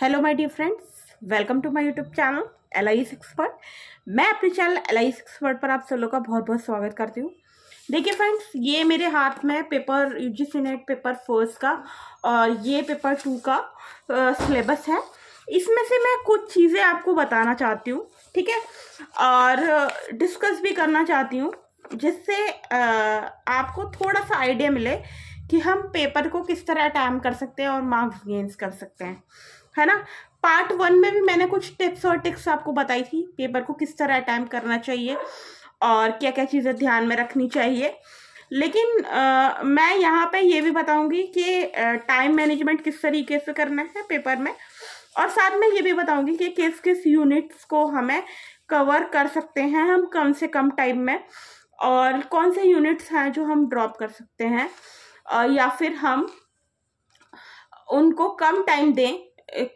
hello my dear friends welcome to my YouTube channel L I expert मैं अपने channel L I expert पर आप सब लोग का बहुत बहुत स्वागत करती हूँ देखिए फ्रेंड्स ये मेरे हाथ में paper U G NET paper first का और ये पेपर टू का सिलेबस है इसमें से मैं कुछ चीज़ें आपको बताना चाहती हूँ ठीक है और डिस्कस भी करना चाहती हूँ जिससे आपको थोड़ा सा आइडिया मिले कि हम पेपर को किस तरह अटैम्प कर सकते हैं और मार्क्स गेंस कर सकते हैं है ना पार्ट वन में भी मैंने कुछ टिप्स और टिक्स आपको बताई थी पेपर को किस तरह अटैम्प करना चाहिए और क्या क्या चीज़ें ध्यान में रखनी चाहिए लेकिन आ, मैं यहाँ पे ये भी बताऊँगी कि टाइम मैनेजमेंट किस तरीके से करना है पेपर में और साथ में ये भी बताऊँगी कि किस किस यूनिट्स को हमें कवर कर सकते हैं हम कम से कम टाइम में और कौन से यूनिट्स हैं जो हम ड्रॉप कर सकते हैं या फिर हम उनको कम टाइम दें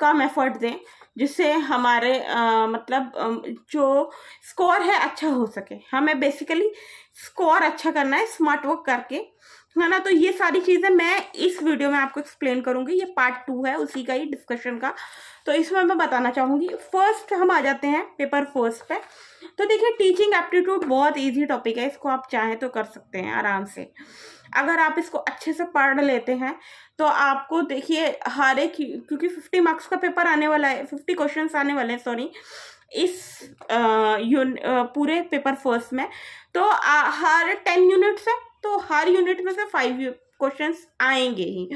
कम एफर्ट दें जिससे हमारे आ, मतलब जो स्कोर है अच्छा हो सके हमें बेसिकली स्कोर अच्छा करना है स्मार्ट वर्क करके है ना तो ये सारी चीज़ें मैं इस वीडियो में आपको एक्सप्लेन करूंगी ये पार्ट टू है उसी का ही डिस्कशन का तो इसमें मैं बताना चाहूंगी फर्स्ट हम आ जाते हैं पेपर फर्स्ट पे तो देखिए टीचिंग एप्टीट्यूड बहुत इजी टॉपिक है इसको आप चाहें तो कर सकते हैं आराम से अगर आप इसको अच्छे से पढ़ लेते हैं तो आपको देखिए हर एक क्योंकि फिफ्टी मार्क्स का पेपर आने वाला है फिफ्टी क्वेश्चन आने वाले हैं सॉरी इस आ, यून आ, पूरे पेपर फर्स्ट में तो आ, हर टेन यूनिट्स है तो हर यूनिट में से फाइव क्वेश्चन आएंगे ही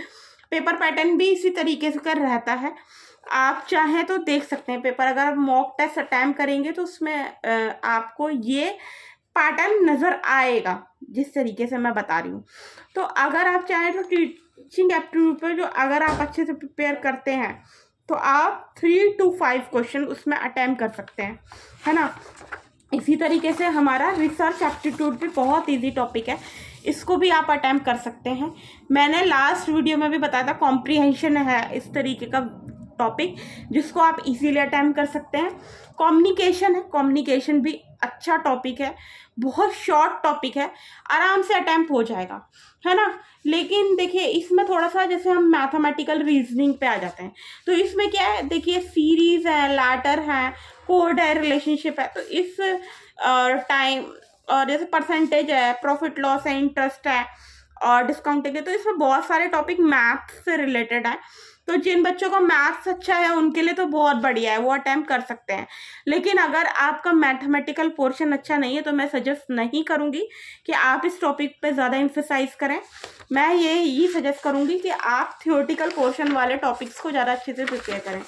पेपर पैटर्न भी इसी तरीके से कर रहता है आप चाहें तो देख सकते हैं पेपर अगर आप मॉक टेस्ट अटैम्प करेंगे तो उसमें आपको ये पैटर्न नज़र आएगा जिस तरीके से मैं बता रही हूँ तो अगर आप चाहें तो टीचिंग एप्टीट्यूड पर जो अगर आप अच्छे से प्रिपेयर करते हैं तो आप थ्री टू फाइव क्वेश्चन उसमें अटैम्प कर सकते हैं है ना इसी तरीके से हमारा रिसर्च एप्टीट्यूड भी बहुत इजी टॉपिक है इसको भी आप अटैम्प्ट कर सकते हैं मैंने लास्ट वीडियो में भी बताया था कॉम्प्रीहेंशन है इस तरीके का टॉपिक जिसको आप इजीली अटैम्प कर सकते हैं कम्युनिकेशन है कम्युनिकेशन भी अच्छा टॉपिक है बहुत शॉर्ट टॉपिक है आराम से अटैम्प हो जाएगा है ना लेकिन देखिए इसमें थोड़ा सा जैसे हम मैथमेटिकल रीजनिंग पे आ जाते हैं तो इसमें क्या है देखिए सीरीज है लैटर है कोड है रिलेशनशिप है तो इस टाइम और जैसे परसेंटेज है प्रॉफिट लॉस है इंटरेस्ट है और डिस्काउंट है तो इसमें बहुत सारे टॉपिक मैथ्स से रिलेटेड है तो जिन बच्चों का मैथ्स अच्छा है उनके लिए तो बहुत बढ़िया है वो अटैम्प्ट कर सकते हैं लेकिन अगर आपका मैथमेटिकल पोर्शन अच्छा नहीं है तो मैं सजेस्ट नहीं करूँगी कि आप इस टॉपिक पे ज़्यादा इम्फेसाइज करें मैं ये ही सजेस्ट करूँगी कि आप थियोटिकल पोर्शन वाले टॉपिक्स को ज़्यादा अच्छे से प्रिपेयर करें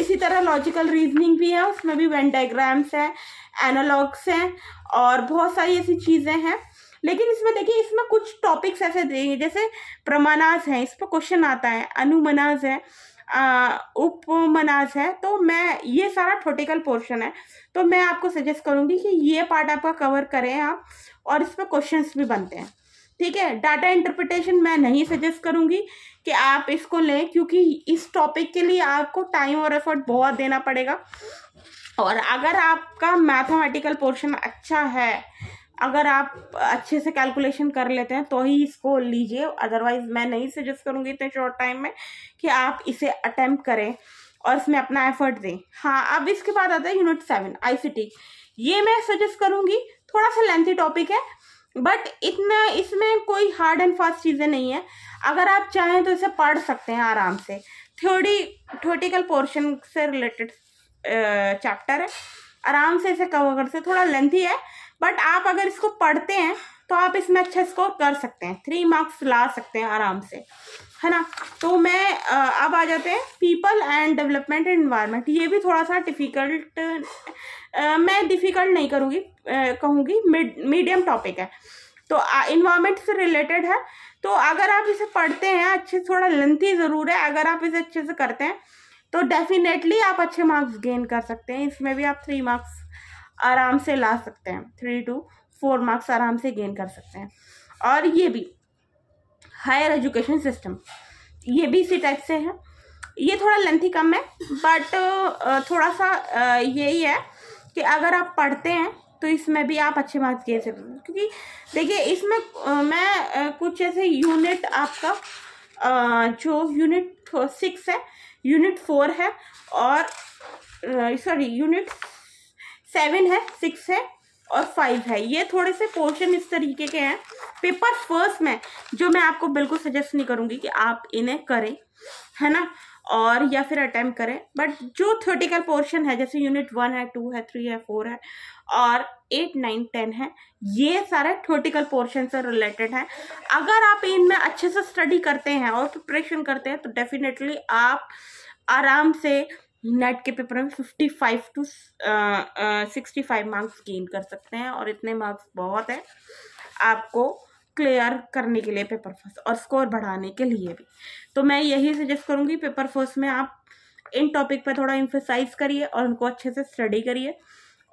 इसी तरह लॉजिकल रीजनिंग भी है उसमें भी वेन डाइग्राम्स हैं एनालॉग्स हैं और बहुत सारी ऐसी चीज़ें हैं लेकिन इसमें देखिए इसमें कुछ टॉपिक्स ऐसे देंगे जैसे प्रमानास हैं इस पर क्वेश्चन आता है अनुमनाज है उपमनाज है तो मैं ये सारा टोटिकल पोर्शन है तो मैं आपको सजेस्ट करूँगी कि ये पार्ट आपका कवर करें आप और इस पर क्वेश्चन भी बनते हैं ठीक है डाटा इंटरप्रिटेशन मैं नहीं सजेस्ट करूँगी कि आप इसको लें क्योंकि इस टॉपिक के लिए आपको टाइम और एफर्ट बहुत देना पड़ेगा और अगर आपका मैथमेटिकल पोर्शन अच्छा है अगर आप अच्छे से कैलकुलेशन कर लेते हैं तो ही इसको लीजिए अदरवाइज मैं नहीं सजेस्ट करूँगी इतने शॉर्ट टाइम में कि आप इसे अटैम्प्ट करें और इसमें अपना एफर्ट दें हाँ अब इसके बाद आता है यूनिट सेवन आईसीटी ये मैं सजेस्ट करूँगी थोड़ा सा लेंथी टॉपिक है बट इतना इसमें कोई हार्ड एंड फास्ट चीज़ें नहीं है अगर आप चाहें तो इसे पढ़ सकते हैं आराम से थ्योरी थ्योरेटिकल पोर्शन से रिलेटेड चैप्टर है आराम से इसे कवर कर सकते थोड़ा लेंथी है बट आप अगर इसको पढ़ते हैं तो आप इसमें अच्छा स्कोर कर सकते हैं थ्री मार्क्स ला सकते हैं आराम से है ना तो मैं अब आ जाते हैं people and development and environment ये भी थोड़ा सा डिफ़िकल्ट मैं डिफ़िकल्ट नहीं करूँगी कहूँगी मिड मीडियम टॉपिक है तो इन्वायरमेंट से रिलेटेड है तो अगर आप इसे पढ़ते हैं अच्छे थोड़ा लेंथी ज़रूर है अगर आप इसे अच्छे से करते हैं तो डेफिनेटली आप अच्छे मार्क्स गेन कर सकते हैं इसमें भी आप थ्री मार्क्स आराम से ला सकते हैं थ्री टू फोर मार्क्स आराम से गेन कर सकते हैं और ये भी हायर एजुकेशन सिस्टम ये भी इसी टाइप से है ये थोड़ा लेंथी कम है बट थोड़ा सा यही है कि अगर आप पढ़ते हैं तो इसमें भी आप अच्छे मार्क्स गेन सकते हैं क्योंकि देखिए इसमें मैं कुछ ऐसे यूनिट आपका जो यूनिट सिक्स है यूनिट फोर है और सॉरी यूनिट सेवन है सिक्स है और फाइव है ये थोड़े से पोर्शन इस तरीके के हैं पेपर फर्स्ट में जो मैं आपको बिल्कुल सजेस्ट नहीं करूँगी कि आप इन्हें करें है ना और या फिर अटैम्प्ट करें बट जो थ्योटिकल पोर्शन है जैसे यूनिट वन है टू है थ्री है फोर है और एट नाइन टेन है ये सारे थ्योटिकल पोर्शन से रिलेटेड हैं अगर आप इनमें अच्छे से स्टडी करते हैं और प्रिपरेशन करते हैं तो डेफिनेटली आप आराम से नेट के पेपर में fifty five to sixty five marks gain कर सकते हैं और इतने मार्क्स बहुत हैं आपको क्लियर करने के लिए पेपर फर्स्ट और स्कोर बढ़ाने के लिए भी तो मैं यही सजेस्ट करूँगी पेपर फर्स्ट में आप इन टॉपिक पर थोड़ा इंफोसाइज करिए और उनको अच्छे से स्टडी करिए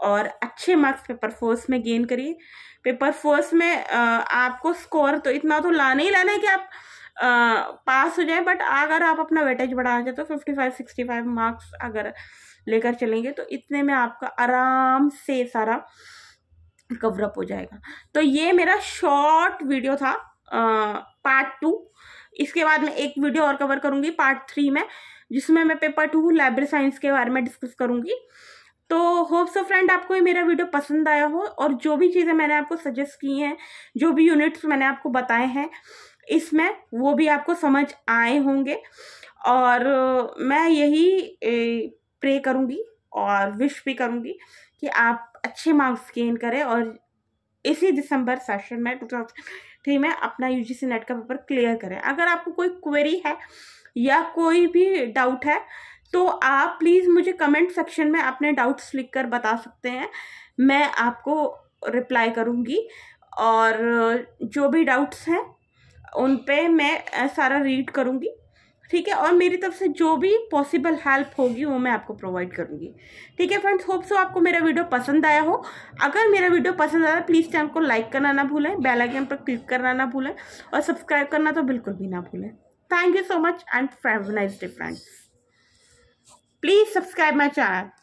और अच्छे मार्क्स पेपर फोर्स में गेन करिए पेपर फोर्स में uh, आपको स्कोर तो इतना तो लाना ही लाना है कि आप पास हो जाए बट अगर आप अपना वेटेज बढ़ाना चाहते हो fifty five sixty five marks अगर लेकर चलेंगे तो इतने में आपका आराम से सारा कवरअप हो जाएगा तो ये मेरा शॉर्ट वीडियो था पार्ट टू इसके बाद मैं एक वीडियो और कवर करूँगी पार्ट थ्री में जिसमें मैं पेपर टू लाइब्रेरी साइंस के बारे में डिस्कस करूँगी तो होप सो फ्रेंड आपको ये मेरा वीडियो पसंद आया हो और जो भी चीज़ें मैंने आपको सजेस्ट की हैं जो भी यूनिट्स मैंने आपको बताए हैं इसमें वो भी आपको समझ आए होंगे और मैं यही प्रे करूँगी और विश भी करूँगी कि आप अच्छे मार्क्स गेन करें और इसी दिसंबर सेशन में टू थाउजेंड थ्री में अपना यू जी सी नेट का पेपर क्लियर करें अगर आपको कोई क्वेरी है या कोई भी डाउट है तो आप प्लीज़ मुझे कमेंट सेक्शन में अपने डाउट्स लिख कर बता सकते हैं मैं आपको रिप्लाई करूँगी और जो भी डाउट्स हैं उन पर मैं सारा रीड करूँगी ठीक है और मेरी तरफ से जो भी पॉसिबल हेल्प होगी वो मैं आपको प्रोवाइड करूँगी ठीक है फ्रेंड्स होप सो आपको मेरा वीडियो पसंद आया हो अगर मेरा वीडियो पसंद आया प्लीज़ चैनल को लाइक करना ना भूलें बेल आइकन पर क्लिक करना ना भूलें और सब्सक्राइब करना तो बिल्कुल भी ना भूलें thank you so much and फ्रेवनाइज day friends please subscribe my channel